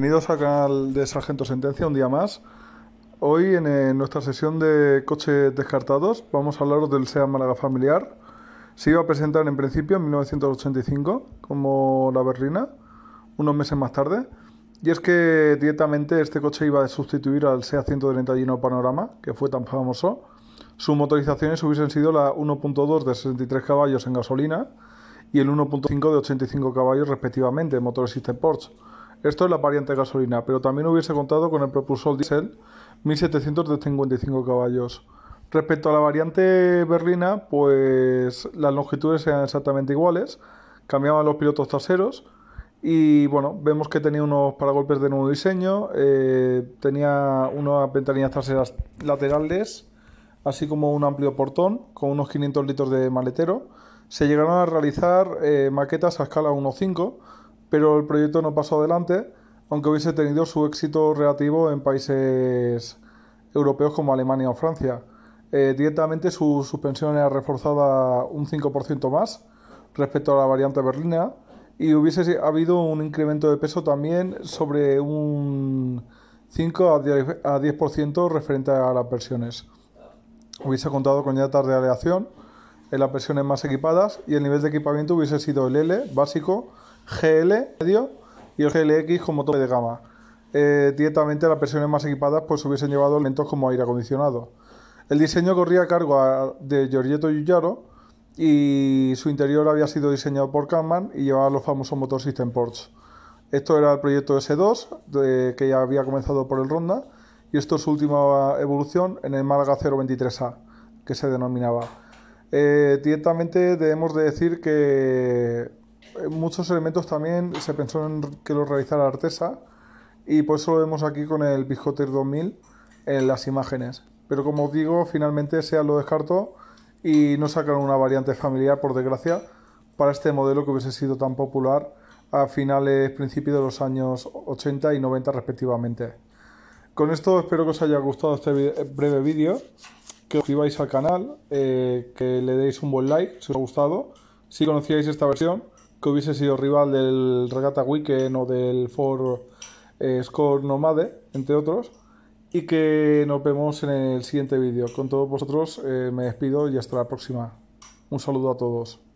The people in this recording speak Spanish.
Bienvenidos al canal de Sargento Sentencia un día más. Hoy en, nuestra sesión de coches descartados vamos a hablaros del SEAT Málaga familiar. Se iba a presentar en principio en 1985 como la berlina, unos meses más tarde. Y es que directamente este coche iba a sustituir al SEAT 131 Panorama, que fue tan famoso. Sus motorizaciones hubiesen sido la 1.2 de 63 caballos en gasolina y el 1.5 de 85 caballos respectivamente, motor System Porsche esto es la variante gasolina, pero también hubiese contado con el propulsor diésel 1755 caballos. Respecto a la variante berlina, pues las longitudes eran exactamente iguales, cambiaban los pilotos traseros y bueno, vemos que tenía unos paragolpes de nuevo diseño, eh, tenía unas ventanillas traseras laterales, así como un amplio portón con unos 500 litros de maletero. Se llegaron a realizar eh, maquetas a escala 1.5 pero el proyecto no pasó adelante, aunque hubiese tenido su éxito relativo en países europeos como Alemania o Francia. Eh, directamente su suspensión era reforzada un 5% más respecto a la variante berlina y hubiese habido un incremento de peso también sobre un 5 a 10% referente a las versiones. Hubiese contado con llantas de aleación en las versiones más equipadas y el nivel de equipamiento hubiese sido el L básico GL medio y el GLX como tope de gama. Eh, directamente las versiones más equipadas pues hubiesen llevado elementos como aire acondicionado. El diseño corría a cargo de Giorgetto Giugiaro y su interior había sido diseñado por Kaman y llevaba los famosos Motor System Ports. Esto era el proyecto S2 que ya había comenzado por el Ronda y esto es su última evolución en el Málaga 023A que se denominaba. Eh, directamente debemos de decir que muchos elementos también se pensó en que los realizara Artesa y por eso lo vemos aquí con el Pijoter 2000 en las imágenes. Pero como os digo, finalmente se lo descartó y no sacaron una variante familiar, por desgracia, para este modelo que hubiese sido tan popular a finales, principios de los años 80 y 90 respectivamente. Con esto espero que os haya gustado este breve vídeo, que os suscribáis al canal, eh, que le deis un buen like si os ha gustado, si conocíais esta versión que hubiese sido rival del Regata Weekend o del Ford eh, Score Nomade, entre otros. Y que nos vemos en el siguiente vídeo. Con todos vosotros eh, me despido y hasta la próxima. Un saludo a todos.